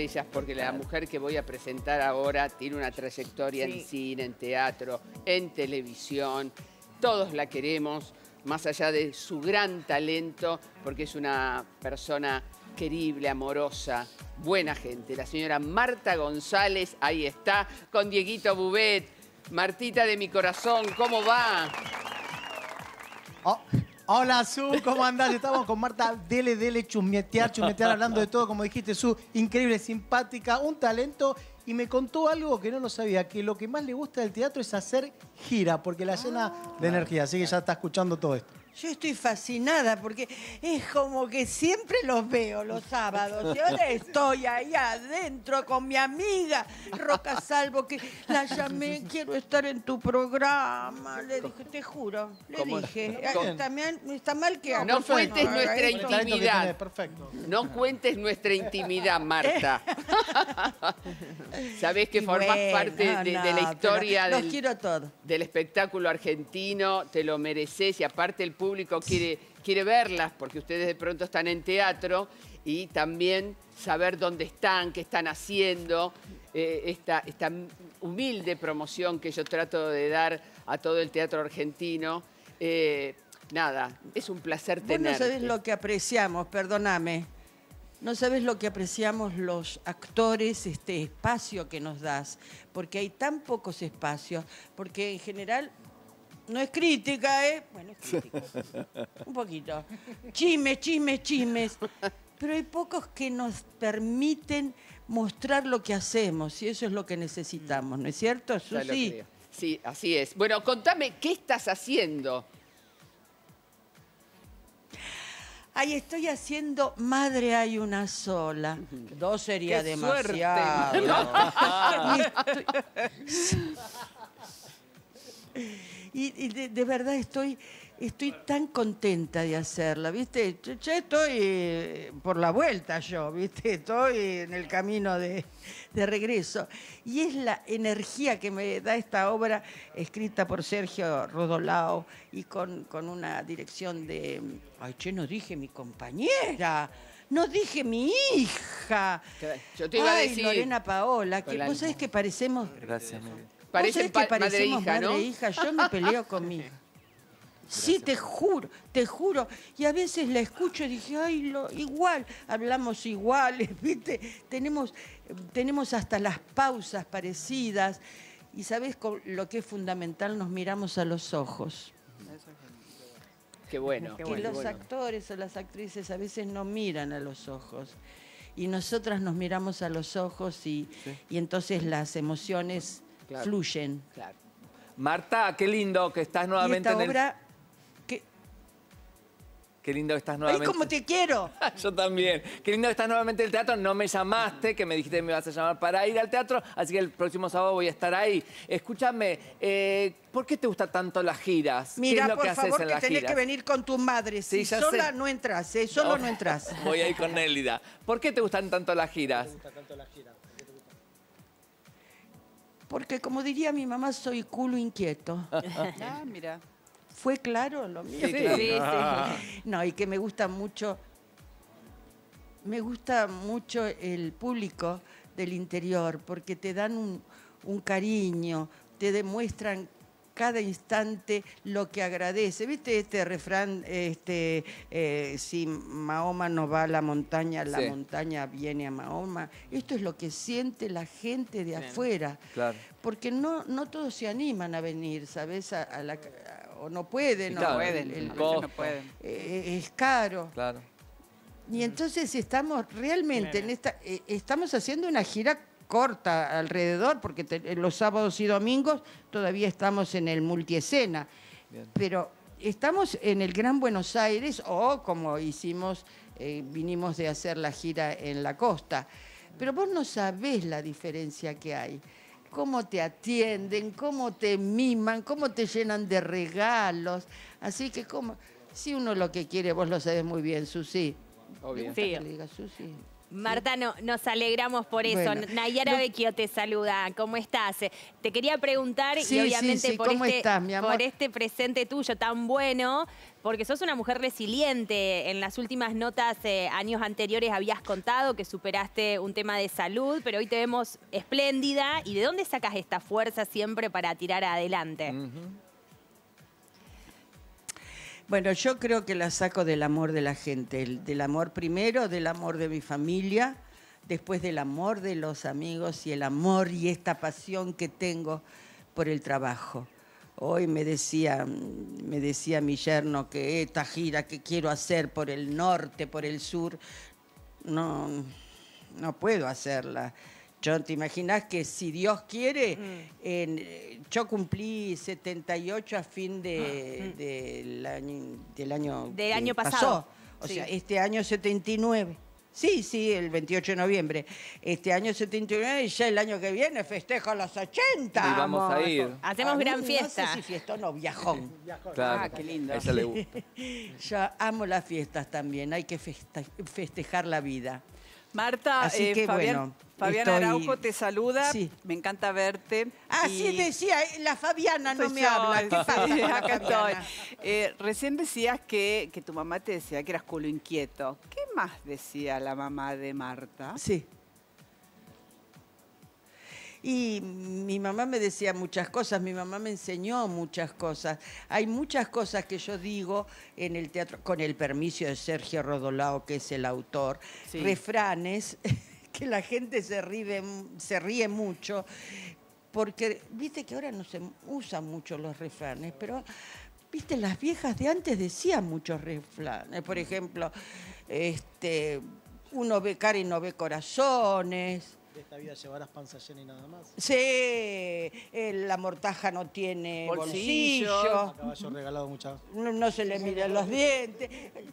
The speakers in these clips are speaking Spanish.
estrellas porque la mujer que voy a presentar ahora tiene una trayectoria en cine, en teatro, en televisión. Todos la queremos, más allá de su gran talento, porque es una persona querible, amorosa, buena gente. La señora Marta González, ahí está, con Dieguito Bubet. Martita de mi corazón, ¿cómo va? Ah. Hola, Su, ¿cómo andás? Estamos con Marta, dele, dele, chusmetear, chusmetear, hablando de todo, como dijiste, Su, increíble, simpática, un talento. Y me contó algo que no lo sabía, que lo que más le gusta del teatro es hacer gira, porque la llena de ah, energía. Así que ya está escuchando todo esto. Yo estoy fascinada porque es como que siempre los veo los sábados. Yo ahora estoy ahí adentro con mi amiga Roca Salvo, que la llamé, quiero estar en tu programa. Le dije, te juro, le dije. Está, mal que No cuentes nuestra ¿eh? intimidad. Perfecto. No cuentes nuestra intimidad, Marta. Sabés que parte de, la historia del, del espectáculo argentino, te lo mereces y aparte el público quiere, quiere verlas, porque ustedes de pronto están en teatro, y también saber dónde están, qué están haciendo, eh, esta, esta humilde promoción que yo trato de dar a todo el teatro argentino. Eh, nada, es un placer tener. Vos no sabés lo que apreciamos, perdóname. No sabes lo que apreciamos los actores, este espacio que nos das, porque hay tan pocos espacios, porque en general no es crítica, ¿eh? Bueno, es crítica. Un poquito. Chismes, chismes, chismes. Pero hay pocos que nos permiten mostrar lo que hacemos y eso es lo que necesitamos, ¿no es cierto, Sí, Sí, así es. Bueno, contame, ¿qué estás haciendo? ahí estoy haciendo Madre hay una sola. Dos sería Qué demasiado. y, de, verdad estoy, estoy tan contenta de hacerla, ¿viste? Ya estoy eh, por la vuelta yo, ¿viste? Estoy en el camino de, regreso. Y es la energía que me da esta obra escrita por Sergio Rodolao y con, con una dirección de... Ay, che, no dije mi compañera no dije mi hija. Yo te Ay, Lorena Paola, que vos sabés que parecemos. Gracias, Parece que madre, e hija, madre e hija, yo me peleo conmigo. Sí, te juro, te juro. Y a veces la escucho y dije, ay, lo, igual, hablamos iguales, ¿viste? Tenemos, tenemos hasta las pausas parecidas. Y sabes lo que es fundamental, nos miramos a los ojos. Qué bueno. los actores o las actrices a veces no miran a los ojos. Y nosotras nos miramos a los ojos y, y entonces las emociones fluyen. Claro. Marta, qué lindo que estás nuevamente en el... Qué lindo que estás nuevamente. ¡Ay, cómo te quiero! Yo también. Qué lindo que estás nuevamente en el teatro. No me llamaste, que me dijiste que me ibas a llamar para ir al teatro, así que el próximo sábado voy a estar ahí. Escúchame, eh, ¿por qué te gustan tanto las giras? Mira, lo que haces en que que venir con tu madre. si sola no entras, eh, solo no. entras. Voy a ir con Nélida. ¿Por qué te gustan tanto las giras? porque como diría mi mamá, soy culo inquieto. ah, mira. ¿Fue claro lo mío? No, y que me gusta mucho, me gusta mucho el público del interior, porque te dan un cariño, te demuestran cada instante lo que agradece. ¿Viste este refrán? Este, eh, si Mahoma no va a la montaña, la montaña viene a Mahoma. Esto es lo que siente la gente de afuera. Claro. Porque no, no todos se animan a venir, ¿sabes? A, o no pueden. no, pueden, no pueden. es caro. Claro. Y entonces estamos realmente en esta, eh, estamos haciendo una gira corta alrededor, porque eh, los sábados y domingos todavía estamos en el multiescena. Pero estamos en el Gran Buenos Aires o como hicimos, eh, vinimos de hacer la gira en la costa. Pero vos no sabés la diferencia que hay cómo te atienden, cómo te miman, cómo te llenan de regalos. Así que como, si uno lo que quiere, vos lo sabés muy bien, Susi. Obvio. Sí. Susi. Marta, nos alegramos por eso. Nayara no... te saluda. ¿Cómo estás? Te quería preguntar, y obviamente este Por, este, presente tuyo tan bueno, porque sos una mujer resiliente. En las últimas notas, eh, años anteriores, habías contado que superaste un tema de salud, pero hoy te vemos espléndida. ¿Y de dónde sacas esta fuerza siempre para tirar adelante? Bueno, yo creo que la saco del amor de la gente, del amor primero, del amor de mi familia, después del amor de los amigos y el amor y esta pasión que tengo por el trabajo. Hoy me decía, me decía mi yerno que esta gira que quiero hacer por el norte, por el sur, no, no puedo hacerla yo te imaginas que si Dios quiere, mm. yo cumplí 78 a fin de, ah, mm. del año del año, año pasado. O sea, este año 79. Sí, sí, el 28 de noviembre. Este año 79 y ya el año que viene festejo los 80. Y vamos a ir. Hacemos ah, gran fiesta. No sé si fiestón no, viajón. Ah, qué lindo. A le gusta. Yo amo las fiestas también. Hay que festejar la vida. Marta, eh, Fabiana Araujo te saluda. Me encanta verte. Así sí, decía, eh, la Fabiana no me habla. ¿Qué acá eh, recién decías que, que tu mamá te decía que eras culo inquieto. ¿Qué más decía la mamá de Marta? Sí. Y mi mamá me decía muchas cosas, mi mamá me enseñó muchas cosas. Hay muchas cosas que yo digo en el teatro, con el permiso de Sergio Rodolao, que es el autor, refranes que la gente se ríe, mucho, porque viste que ahora no se usan mucho los refranes, pero viste, las viejas de antes decían muchos refranes. Por ejemplo, este, uno ve cara y no ve corazones de esta vida llevarás panza llena y nada más. Sí, eh, la mortaja no tiene bolsillo. no, se le miran los dientes.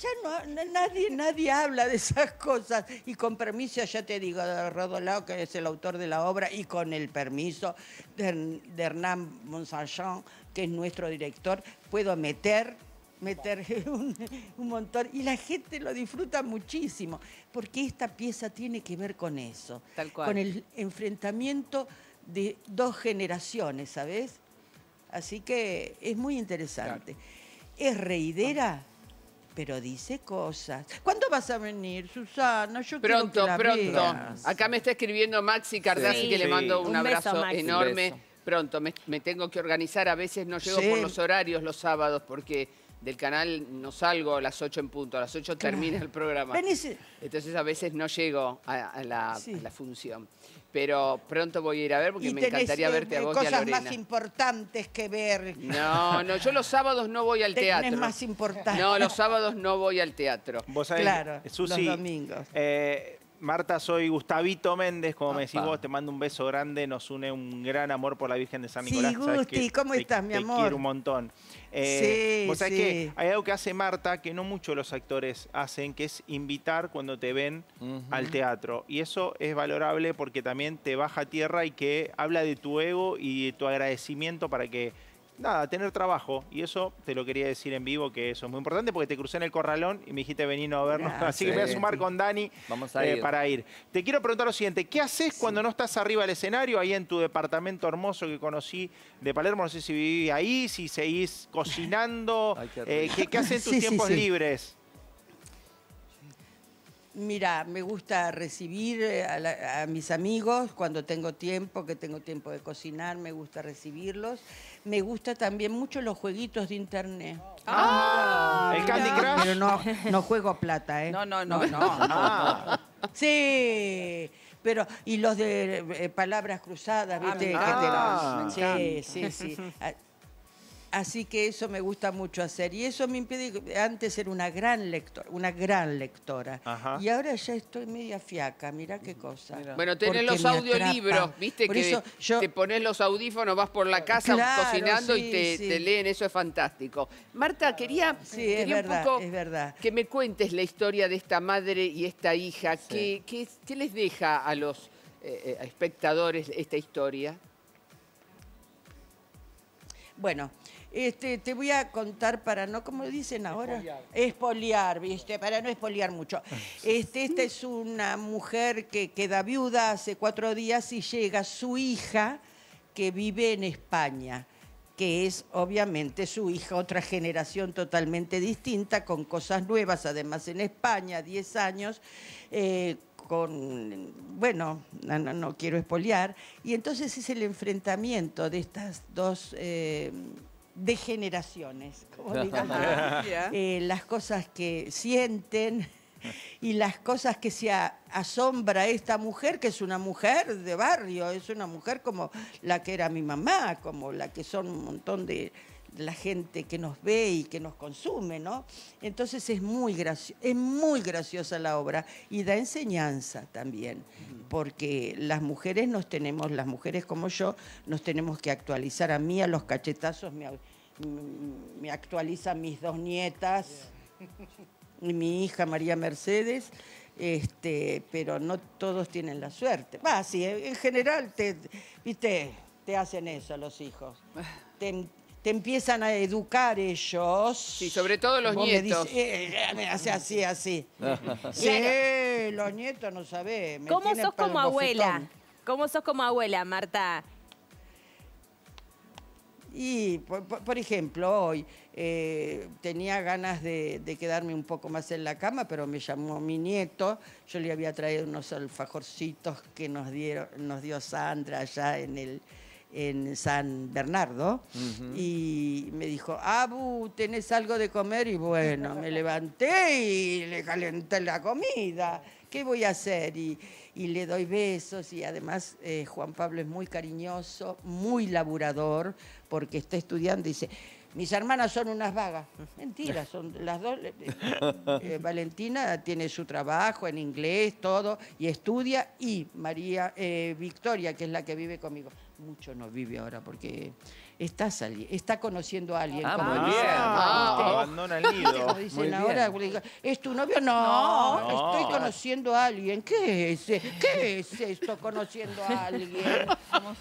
Ya nadie, nadie habla de esas cosas. Y con permiso, ya te digo, de Rodolao, que es el autor de la obra, y con el permiso de, Hernán Monsalchán, que es nuestro director, puedo meter meter un, montón. Y la gente lo disfruta muchísimo, porque esta pieza tiene que ver con eso. Con el enfrentamiento de dos generaciones, ¿sabes? Así que es muy interesante. Es reidera. pero dice cosas. ¿Cuándo vas a venir, Susana? pronto, pronto. Acá me está escribiendo Maxi Cardazzi, que le mando un, abrazo enorme. pronto, me, tengo que organizar. A veces no llego por los horarios los sábados porque del canal no salgo a las 8 en punto, a las 8 termina el programa. Entonces a veces no llego a, la, función. Pero pronto voy a ir a ver porque me encantaría eh, verte a vos y a Lorena. más importantes que ver. No, no, yo los sábados no voy al teatro. más importante. No, los sábados no voy al teatro. Vos sabés, los domingos. Eh, Marta, soy Gustavito Méndez, como me decís vos, te mando un beso grande, nos une un gran amor por la Virgen de San Nicolás. Sí, Gusti, ¿cómo estás, mi amor? Te quiero un montón. Eh, o sí, que hay algo que hace Marta que no muchos los actores hacen, que es invitar cuando te ven al teatro. Y eso es valorable porque también te baja a tierra y que habla de tu ego y de tu agradecimiento para que nada, tener trabajo. Y eso te lo quería decir en vivo, que eso es muy importante, porque te crucé en el corralón y me dijiste venir a vernos. Así que me voy a sumar con Dani eh, para ir. Te quiero preguntar lo siguiente, ¿qué haces cuando no estás arriba del escenario, ahí en tu departamento hermoso que conocí de Palermo? No sé si vivís ahí, si seguís cocinando. Eh, qué, haces en tus tiempos libres? Mira, me gusta recibir eh, a, mis amigos cuando tengo tiempo, que tengo tiempo de cocinar, me gusta recibirlos. Me gusta también mucho los jueguitos de internet. ¡Ah! el Candy Crush. Pero no, no juego plata, ¿eh? No, no, no, no. Ah. Sí. Pero, y los de eh, palabras cruzadas, ah, ¿viste? Ah, sí, sí, sí. Así que eso me gusta mucho hacer. Y eso me impide, antes ser una gran lectora, una gran lectora. Y ahora ya estoy media fiaca, mirá qué cosa. Bueno, tenés los audiolibros, viste que te pones los audífonos, vas por la casa cocinando y te, leen, eso es fantástico. Marta, quería, un poco que me cuentes la historia de esta madre y esta hija. ¿Qué, les deja a los eh, eh, espectadores esta historia? Bueno, este, te voy a contar para no, como dicen ahora, espoliar, ¿viste? Para no espoliar mucho. Ah, este, esta es una mujer que queda viuda hace cuatro días y llega su hija que vive en España que es obviamente su hija, otra generación totalmente distinta, con cosas nuevas, además en España, 10 años, eh, con, bueno, no, no, quiero espolear, y entonces es el enfrentamiento de estas dos... Eh, de generaciones, como eh, las cosas que sienten y las cosas que se asombra esta mujer, que es una mujer de barrio, es una mujer como la que era mi mamá, como la que son un montón de, la gente que nos ve y que nos consume, ¿no? Entonces es muy, es muy graciosa la obra y da enseñanza también, porque las mujeres nos tenemos, las mujeres como yo, nos tenemos que actualizar. A mí a los cachetazos me, mm, actualizan mis dos nietas y mi hija María Mercedes este, pero no todos tienen la suerte. Va, sí, en general te, viste, te hacen eso a los hijos. Te, te empiezan a educar ellos. Sí, sobre todo los nietos. Me eh, eh, eh, así, así. sí, los nietos no saben. ¿Cómo sos como abuela? ¿Cómo sos como abuela, Marta? Y, por, ejemplo, hoy tenía ganas de, quedarme un poco más en la cama, pero me llamó mi nieto. Yo le había traído unos alfajorcitos que nos, dieron, nos dio Sandra allá en el, en San Bernardo y me dijo, Abu, ¿tenés algo de comer? Y bueno, me levanté y le calenté la comida. ¿Qué voy a hacer? Y, le doy besos y además eh, Juan Pablo es muy cariñoso, muy laburador, porque está estudiando y dice, mis hermanas son unas vagas. Mentira, son las dos. Eh, Valentina tiene su trabajo en inglés, todo, y estudia, y María eh, Victoria, que es la que vive conmigo, mucho no vive ahora porque está, está conociendo a alguien. Ah, muy bien. Ah, abandona el nido. Como dicen ahora, ¿es tu novio? No, estoy conociendo a alguien. ¿Qué es, ¿Qué es esto conociendo a alguien?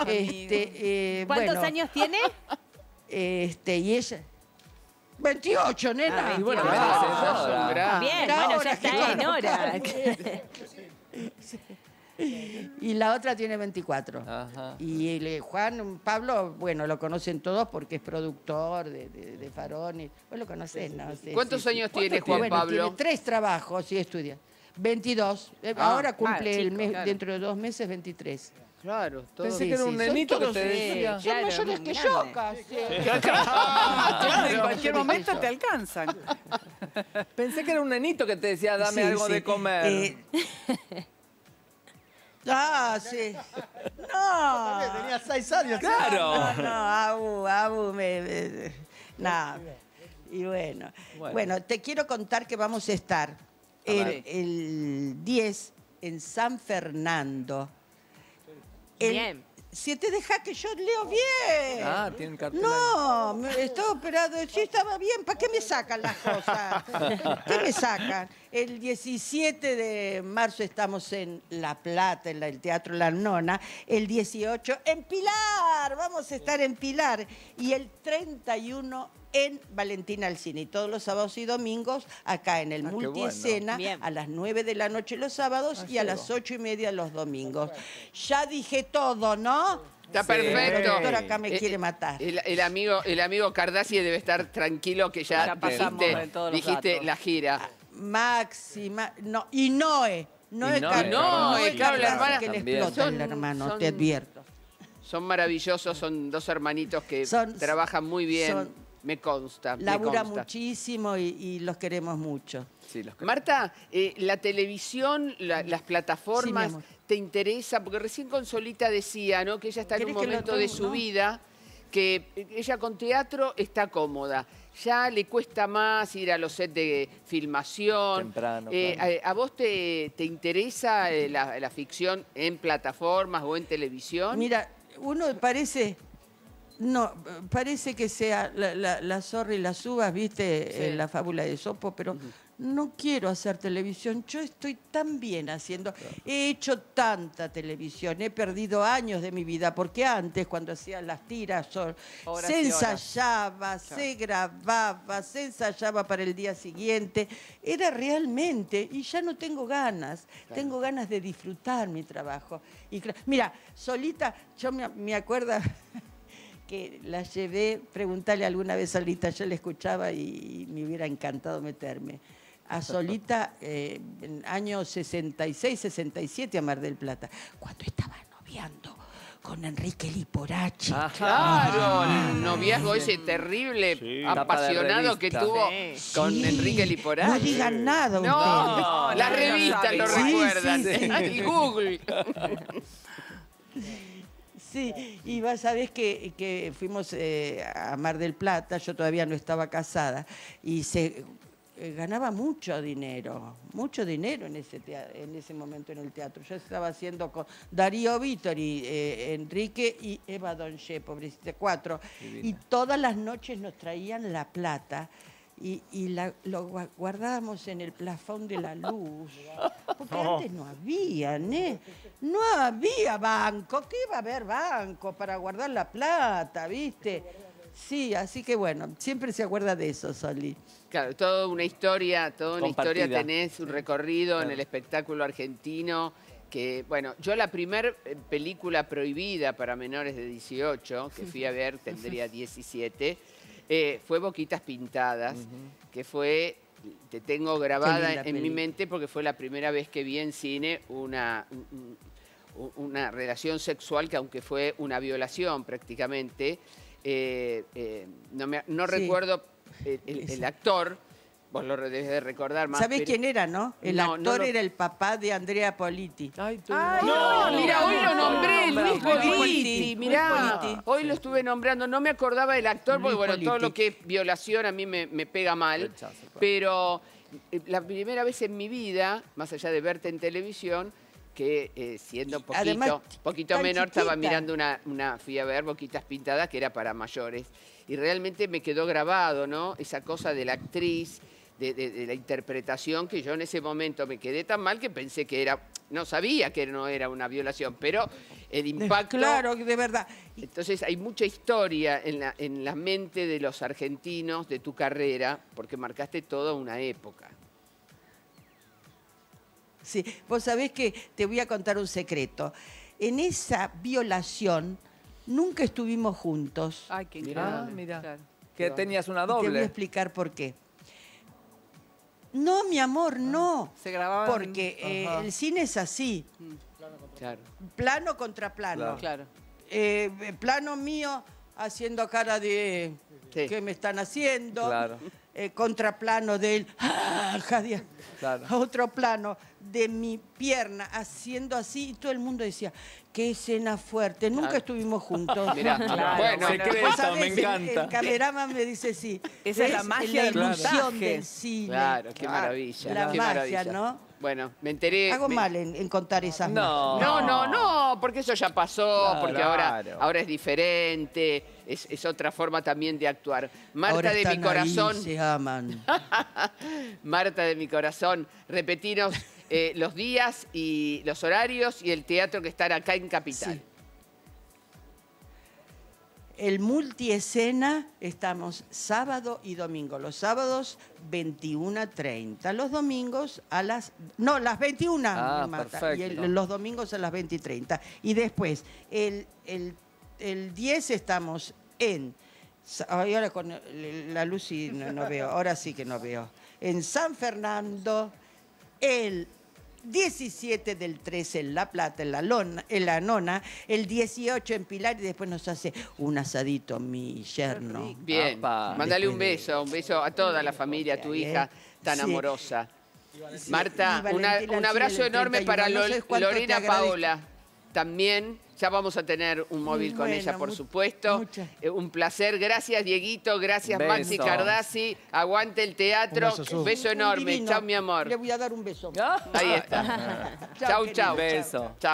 Este, eh, ¿Cuántos años tiene? Este, y ella... 28, ah, nena. Ah, Y bueno, ah, Bien, bueno, ya está en hora. y la otra tiene 24. Y Juan, Pablo, bueno, lo conocen todos porque es productor de, de, de Vos lo conocés, ¿no? ¿Cuántos años tiene Juan Pablo? Tiene tres trabajos y estudia. 22. Eh, ah. Ahora ah, cumple el mes, dentro de dos meses 23. Claro, Pensé que era un nenito que te decía. Son mayores que yo ah, en cualquier momento te alcanzan. Pensé que era un nenito que te decía, dame algo de comer. Eh, Ah, sí. No. Tenía seis años. Claro. No, no, Abu, Abu, me... Y bueno. bueno. te quiero contar que vamos a estar el, 10 en San Fernando. bien. Si te deja que yo leo bien. Ah, tienen cartón. No, estaba operado. ¡Sí, estaba bien. ¿Para qué me sacan las cosas? ¿Qué me sacan? El 17 de marzo estamos en La Plata, en el Teatro La Nona. El 18 en Pilar, vamos a estar en Pilar. Y el 31 en Valentina Alcini, todos los sábados y domingos, acá en el ah, Multiescena, a las 9 de la noche los sábados ah, y a las 8 y media los domingos. Ya dije todo, ¿no? Está perfecto. El acá me eh, quiere eh, matar. El, amigo, el amigo Cardassi debe estar tranquilo que ya, dijiste la gira. Ah, Máxima, no, y Noé. Noé, que le hermano, te advierto. Son maravillosos, son dos hermanitos que trabajan muy bien. me consta. me muchísimo y, los queremos mucho. Sí, los Marta, eh, la televisión, las plataformas, ¿te interesa? Porque recién Consolita decía, ¿no? Que ella está en un momento de su vida, que ella con teatro está cómoda ya le cuesta más ir a los sets de filmación. Temprano. Eh, a, vos te, interesa eh, la, ficción en plataformas o en televisión? Mira, uno parece... No, parece que sea la, zorra y las uvas, viste, eh, la fábula de Sopo, pero no quiero hacer televisión, yo estoy tan bien haciendo, he hecho tanta televisión, he perdido años de mi vida, porque antes cuando hacía las tiras se ensayaba, se grababa, se ensayaba para el día siguiente, era realmente, y ya no tengo ganas, tengo ganas de disfrutar mi trabajo. Y, mira, solita, yo me, acuerdo... que la llevé, preguntarle alguna vez a Solita yo la escuchaba y me hubiera encantado meterme a Solita eh, en año 66, 67 a Mar del Plata, cuando estaba noviando con Enrique Liporachi. claro, el noviazgo ese terrible, apasionado que tuvo con Enrique Liporachi. No digan nada No, la revista lo, recuerdan. Sí, Google. Sí, y vas, a que, que fuimos eh, a Mar del Plata, yo todavía no estaba casada, y se eh, ganaba mucho dinero, mucho dinero en ese, en ese momento en el teatro. Yo estaba haciendo con Darío Vítori, eh, Enrique y Eva Donché, pobrecita, cuatro. Y todas las noches nos traían la plata y, lo guardábamos en el plafón de la luz, porque antes no había, ¿eh? No había banco, ¿qué iba a haber banco para guardar la plata, viste? Sí, así que bueno, siempre se acuerda de eso, Soli. Claro, toda una historia, toda una historia tenés, un recorrido en el espectáculo argentino. Que, bueno, yo la primera eh, película prohibida para menores de 18, que fui a ver, tendría 17, eh, fue Boquitas Pintadas, que fue te tengo grabada en mi mente porque fue la primera vez que vi en cine una, una relación sexual que aunque fue una violación prácticamente, eh, eh, no, recuerdo el, actor, vos lo debes de recordar más. ¿Sabés quién era, no? El actor era el papá de Andrea Politi. Ay, no, mira, hoy lo nombré, Luis Politi, mirá, hoy lo estuve nombrando, no me acordaba del actor, porque bueno, todo lo que es violación a mí me, pega mal, pero eh, la primera vez en mi vida, más allá de verte en televisión, que eh, siendo poquito, menor estaba mirando una, una, fui a ver Boquitas Pintadas que era para mayores. Y realmente me quedó grabado, ¿no? Esa cosa de la actriz, de, de, la interpretación, que yo en ese momento me quedé tan mal que pensé que era, no sabía que no era una violación, pero el impacto... Claro, de verdad. Entonces hay mucha historia en la, en la mente de los argentinos de tu carrera, porque marcaste toda una época. Sí, vos sabés que te voy a contar un secreto. En esa violación nunca estuvimos juntos. Ay, qué ah, Que tenías una doble. Te voy a explicar por qué. No, mi amor, ah, no. Se grababa. Porque eh, el cine es así. Mm. Plano contra plano. plano. Eh, plano mío haciendo cara de qué me están haciendo. Eh, contra plano de él. Ah, Otro plano de mi pierna haciendo así y todo el mundo decía, qué escena fuerte, nunca estuvimos juntos. Mirá, bueno, se eso, me encanta. El cameraman me dice sí. Esa es la magia la ilusión del cine. Claro, qué maravilla. La magia, ¿no? Bueno, me enteré... Hago mal en, contar esas no. no, no, no, porque eso ya pasó, porque ahora, ahora es diferente, es, otra forma también de actuar. Marta de mi corazón... se aman. Marta de mi corazón, repetiros... Eh, los días y los horarios y el teatro que estará acá en Capital. El multiescena estamos sábado y domingo. Los sábados 21.30. Los domingos a las... No, las 21. Ah, y los domingos a las 20.30. Y después, el, el, el 10 estamos en... ahora con la luz sí no, veo, ahora sí que no veo. En San Fernando, el 17 del 13 en La Plata, en La, en la Nona, el 18 en Pilar y después nos hace un asadito mi yerno. Bien, mandale un beso, un beso a toda la familia, a tu hija eh, tan amorosa. Marta, un abrazo enorme para Lorena Paola, también ya vamos a tener un móvil con ella, por supuesto. Eh, un placer. Gracias, Dieguito. Gracias, Maxi Cardassi. Aguante el teatro. Un beso, enorme. Chao, mi amor. Le voy a dar un beso. Ahí está. chao, chao. Un Beso. Chau.